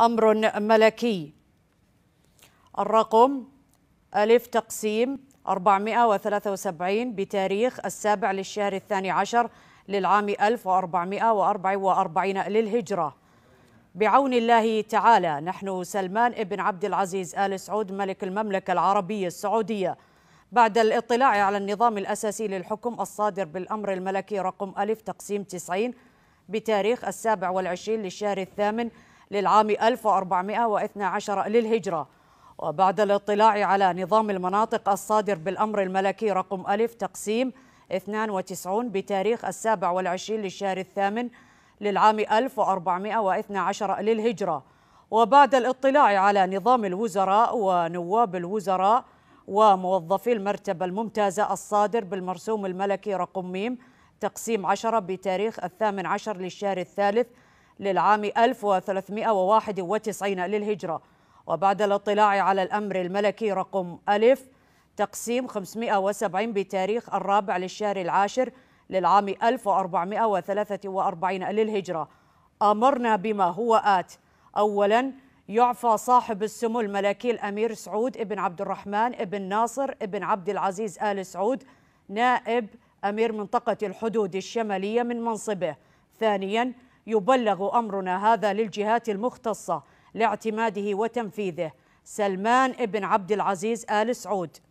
أمر ملكي الرقم ألف تقسيم 473 بتاريخ السابع للشهر الثاني عشر للعام 1444 للهجرة بعون الله تعالى نحن سلمان ابن عبد العزيز آل سعود ملك المملكة العربية السعودية بعد الاطلاع على النظام الأساسي للحكم الصادر بالأمر الملكي رقم ألف تقسيم 90 بتاريخ السابع والعشرين للشهر الثامن للعام 1412 للهجرة وبعد الاطلاع على نظام المناطق الصادر بالأمر الملكي رقم ألف تقسيم 92 بتاريخ السابع والعشرين للشهر الثامن للعام 1412 للهجرة وبعد الاطلاع على نظام الوزراء ونواب الوزراء وموظفي المرتبة الممتازة الصادر بالمرسوم الملكي رقم ميم تقسيم 10 بتاريخ الثامن عشر للشهر الثالث للعام 1391 للهجرة وبعد الاطلاع على الأمر الملكي رقم ألف تقسيم 570 بتاريخ الرابع للشهر العاشر للعام 1443 للهجرة أمرنا بما هو آت أولاً يعفى صاحب السمو الملكي الأمير سعود ابن عبد الرحمن ابن ناصر ابن عبد العزيز آل سعود نائب أمير منطقة الحدود الشمالية من منصبه ثانياً يبلغ أمرنا هذا للجهات المختصة لاعتماده وتنفيذه سلمان بن عبد العزيز آل سعود